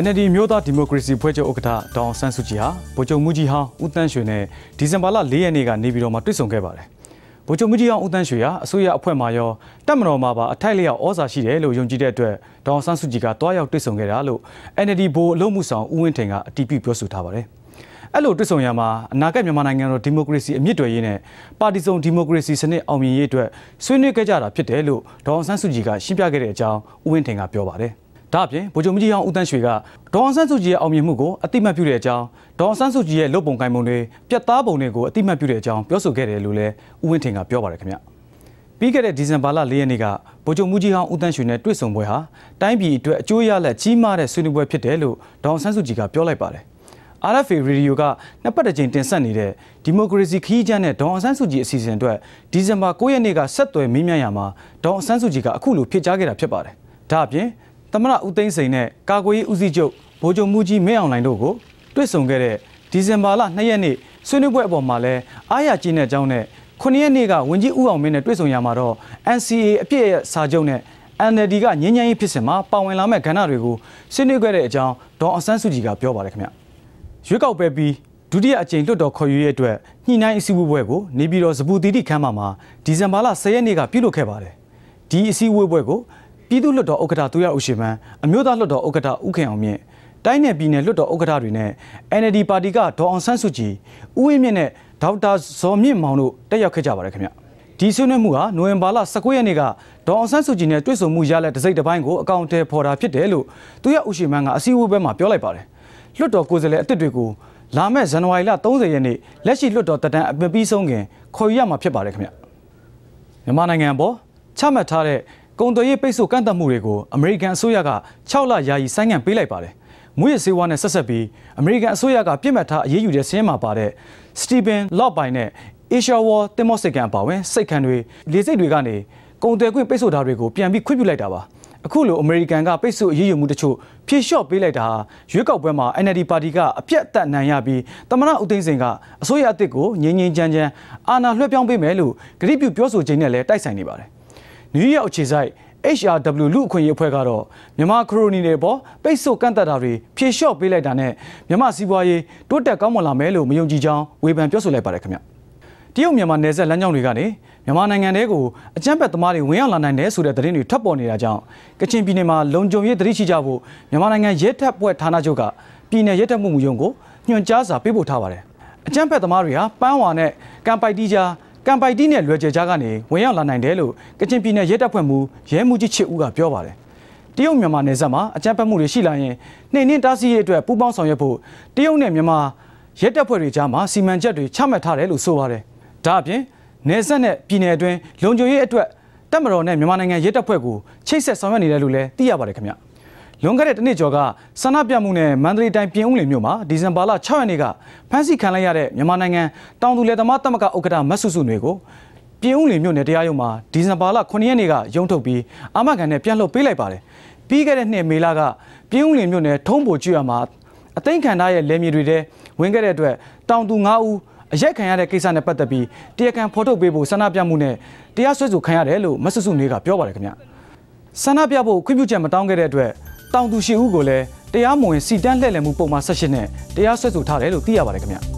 NLD မြို့သားဒီမိုကရေစီဖွဲ့ချုပ်ဥက္ကဋ္ဌဒေါအောင်ဆန်းစုကြည်ဟာဗိုလ်ချုပ်မှုကြီးဟောင်းဦးတန်းရွှေနဲ့ဒီဇင်ဘာလ၄ရက်နေ့ကနေပြည်တော်မှာတွေ့ဆုံခဲ့ပါတယ်။ဗိုလ်ချုပ်မှုကြီးဟောင်းဦးတန်းရွှေဟာအစိုးရအဖွဲ့မှရောတပ်မတော်မှပါအထိုက်လျောက်ဩဇာရှိတယ်လို့ယုံကြည်တဲ့အတွက်ဒေါအောင်ဆန်းစုကြည်ကတွားရောက်တွေ့ဆုံခဲ့တာလို့ NLD ဘိုလ်အလုံးမှုဆောင်ဦးဝင်းထိန်ကအတည်ပြုပြောဆိုထားပါတယ်။အဲ့လိုတွေ့ဆုံရမှာအနာဂတ်မြန်မာနိုင်ငံတော်ဒီမိုကရေစီအမြင့်တွေရေးနဲ့ပါတီစုံဒီမိုကရေစီစနစ်အောင်မြင်ရေးအတွက်ဆွေးနွေးခဲ့ကြတာဖြစ်တယ်လို့ဒေါအောင်ဆန်းစုကြည်ကရှင်းပြခဲ့တဲ့အကြောင်းဦးဝင်းထိန်ကပြောပါတယ်။ဒါအပြင်ဗိုလ်ချုပ်မကြီးအောင်ဦးတန်းရွှေကဒေါအောင်ဆန်းစုကြည်ရဲ့အောင်မြင်မှုကိုအတိမတ်ပြုတဲ့အကြောင်းဒေါအောင်ဆန်းစုကြည်ရဲ့လုပ်ပုံကိုင်ပုံတွေပြတ်သားပုံတွေကိုအတိမတ်ပြုတဲ့အကြောင်းပြောဆိုခဲ့တယ်လို့လည်းဦးဝင်းထင်ကပြောပါတယ်ခင်ဗျပြီးခဲ့တဲ့ဒီဇင်ဘာလ၄ရက်နေ့ကဗိုလ်ချုပ်မူကြီးဟောင်းဦးတန်းရွှေနဲ့တွေ့ဆုံပွဲဟာတိုင်းပြည်အတွက်အကျိုးရလဒ်ကြီးမားတဲ့ဆွေးနွေးပွဲဖြစ်တယ်လို့ဒေါအောင်ဆန်းစုကြည်ကပြောလိုက်ပါတယ် RFA Radio ကနှစ်ပတ်တစ်ကြိမ်တင်ဆက်နေတဲ့ဒီမိုကရေစီခီးကျန်းတဲ့ဒေါအောင်ဆန်းစုကြည်အစီအစဉ်အတွက်ဒီဇင်ဘာ9ရက်နေ့ကဆက်သွယ်မေးမြန်းရမှာဒေါအောင်ဆန်းစုကြည်ကအခုလိုဖြစ်ကြားခဲ့တာဖြစ်ပါတယ်။ဒါအပြင်သမရဦးသိန်းစိန်နဲ့ကာကွယ်ရေးဦးစီးချုပ်ဗိုလ်ချုပ်မှုကြီးမင်းအောင်လှိုင်တို့ကိုတွေ့ဆုံခဲ့တဲ့ဒီဇင်ဘာလ2ရက်နေ့ဆွေးနွေးပွဲအပေါ်မှာလည်းအားရကျင်းတဲ့အကြောင်းနဲ့9ရက်နေ့ကဝန်ကြီးဦးအောင်မင်းနဲ့တွေ့ဆုံရမှာတော့ NCA အပြည့်ရဲ့စာချုပ်နဲ့ NLD ကငြင်းငြင်းရေးဖြစ်စဉ်မှာပါဝင်လာမဲ့ကဏ္ဍတွေကိုဆွေးနွေးခဲ့တဲ့အကြောင်းဒေါ်အောင်ဆန်းစုကြည်ကပြောပါတယ်ခင်ဗျရွေးကောက်ပွဲပြီးဒုတိယအကြိမ်လွှတ်တော်ခေါ်ယူရဲ့အတွက်ညှိနှိုင်းအစည်းအဝေးပွဲကိုနေပြည်တော်စပူတီတီခမ်းမမှာဒီဇင်ဘာလ10ရက်နေ့ကပြုလုပ်ခဲ့ပါတယ်ဒီအစည်းအဝေးပွဲကိုပြည်သူ့လွှတ်တော်ဥက္ကဋ္ဌသူရဦးရှိမန်းအမျိုးသားလွှတ်တော်ဥက္ကဋ္ဌဦးခင်အောင်မြင့်တိုင်းနယ်ပြည်နယ်လွှတ်တော်ဥက္ကဋ္ဌတွေနဲ့ NLD ပါတီကဒေါ်အောင်ဆန်းစုကြည်ဦးဝင်းမြင့်နဲ့ဒေါက်တာဇော်မြင့်မောင်တို့တက်ရောက်ခဲ့ကြပါတယ်ခင်ဗျဒီဆွေးနွေးမှုဟာနိုဝင်ဘာလ19ရက်နေ့ကဒေါ်အောင်ဆန်းစုကြည်နဲ့တွေ့ဆုံမှုရလက်တစိမ့်တစ်ပိုင်းကိုအကောင့်ထဲပေါ်တာဖြစ်တယ်လို့သူရဦးရှိမန်းကအစည်းအဝေးပွဲမှာပြောလိုက်ပါတယ်လွှတ်တော်ကိုယ်စားလှယ်အသစ်တွေကိုလာမယ့်ဇန်နဝါရီလ30ရက်နေ့လက်ရှိလွှတ်တော်တက်တန်းအပြီးဆုံးခင်ခေါ်ယူရမှာဖြစ်ပါတယ်ခင်ဗျမြန်မာနိုင်ငံပေါ်ချမှတ်ထားတဲ့ကုန်သွယ်ရေးပိတ်ဆို့ကန့်သတ်မှုတွေကိုအမေရိကန်အစိုးရက6လယာယီဆိုင်းငံ့ပေးလိုက်ပါတယ်။မွေးရစေဝါနဲ့ဆက်ဆက်ပြီးအမေရိကန်အစိုးရကပြစ်မှတ်ထားအရေးယူတဲ့ဆင်းမှာပါတဲ့စတီဗင်လော့ပိုင်နဲ့အေရှာဝေါ်တင်မော့စစ်ကန်အပါဝင်စိတ်ခံတွေလေစိတ်တွေကနေကုန်သွယ်ခွင့်ပိတ်ဆို့တာတွေကိုပြန်ပြီးခွင့်ပြုလိုက်တာပါ။အခုလိုအမေရိကန်ကပိတ်ဆို့အရေးယူမှုတချို့ဖြေလျှော့ပေးလိုက်တာဟာရွေးကောက်ပွဲမှာ NLD ပါတီကအပြတ်အသတ်နိုင်ရပြီးတမနာဦးသိန်းစိန်ကအစိုးရအသစ်ကိုငြင်းငြင်းချမ်းချမ်းအာဏာလွှဲပြောင်းပေးမယ်လို့ကတိပြုပြောဆိုခြင်းနဲ့လည်းတိုက်ဆိုင်နေပါတယ်။နယူးယောက်အခြေစိုက် HRW လူအခွင့်အရေးအဖွဲ့ကတော့မြန်မာခရိုနီတွေပေါ်ပိတ်ဆို့ကန့်သတ်တာတွေဖြေလျှော့ပေးလိုက်တာနဲ့မြန်မာစီးပွားရေးတိုးတက်ကောင်းမွန်လာမယ်လို့မယုံကြည်ကြောင်းဝေဖန်ပြောဆိုလိုက်ပါတယ်ခင်ဗျတရုတ်မြန်မာနယ်စပ်လမ်းကြောင်းတွေကနေမြန်မာနိုင်ငံတဲကိုအကြမ်းဖက်သမားတွေဝင်ရောက်လာနိုင်တယ်ဆိုတဲ့သတင်းတွေထွက်ပေါ်နေတာကြောင့်ကချင်ပြည်နယ်မှာလုံခြုံရေးသတိရှိကြဖို့မြန်မာနိုင်ငံရဲတပ်ဖွဲ့ဌာနချုပ်ကပြည်နယ်ရဲတပ်မှုမှုရုံးကိုညွှန်ကြားစာပေးပို့ထားပါတယ်အကြမ်းဖက်သမားတွေဟာပန်းဝါနဲ့ကံပိုက်တီးကြားကမ်ပိုက်တီနဲ့လွယ်ကျဲကြားကနေဝင်ရောက်လာနိုင်တယ်လို့ကချင်ပြည်နယ်ရဲတပ်ဖွဲ့မှရဲမှုကြီးချစ်ဦးကပြောပါတယ်တရုတ်မြန်မာနယ်စပ်မှာအကြမ်းဖက်မှုတွေရှိလာရင်နှိမ်နှင်းတားဆီးရေးအတွက်ပူးပေါင်းဆောင်ရွက်ဖို့တရုတ်နဲ့မြန်မာရဲတပ်ဖွဲ့တွေကြားမှာစီမံချက်တွေချမှတ်ထားတယ်လို့ဆိုပါတယ်ဒါအပြင်နယ်စပ်နဲ့ပြည်နယ်အတွင်းလုံခြုံရေးအတွက်တပ်မတော်နဲ့မြန်မာနိုင်ငံရဲတပ်ဖွဲ့ကိုချိတ်ဆက်ဆောင်ရွက်နေတယ်လို့လည်းသိရပါတယ်ခင်ဗျာ။လွန်ခဲ့တဲ့တစ်နှစ်ကျော်ကဆန္ဒပြမှုနဲ့မန္တလေးတိုင်းပြင်ဦးလင်မြို့မှာဒီဇင်ဘာလ6ရက်နေ့ကဖမ်းဆီးခံလိုက်ရတဲ့မြန်မာနိုင်ငံတောင်သူလယ်သမားတမကဥက္ကဋ္ဌမဆုစုတွေကိုပြင်ဦးလင်မြို့နယ်တရားရုံးမှာဒီဇင်ဘာလ9ရက်နေ့ကရုံးထုတ်ပြီးအာမခံနဲ့ပြန်လွှတ်ပေးလိုက်ပါတယ်။ပြီးခဲ့တဲ့နှစ်မေလကပြင်ဦးလင်မြို့နယ်ထုံးပိုကျွော်မှာအသိခံထားရဲ့လယ်မြေတွေထဲဝင်ခဲ့တဲ့အတွက်တောင်သူ9ဦးအရက်ခံရတဲ့ကိစ္စနဲ့ပတ်သက်ပြီးတရားခံဖော်ထုတ်ပေးဖို့ဆန္ဒပြမှုနဲ့တရားစွဲဆိုခံရတယ်လို့မဆုစုနေကပြောပါတယ်ခင်ဗျ။ဆန္ဒပြဖို့ခွင့်ပြုချက်မတောင်းခဲ့တဲ့အတွက်တောင်သူရှိဦးကိုလည်းတရားမဝင်စီတန်းလှည့်လည်မှုပုံမှာဆက်ရှင်နဲ့တရားစွဲဆိုထားတယ်လို့သိရပါတယ်ခင်ဗျာ။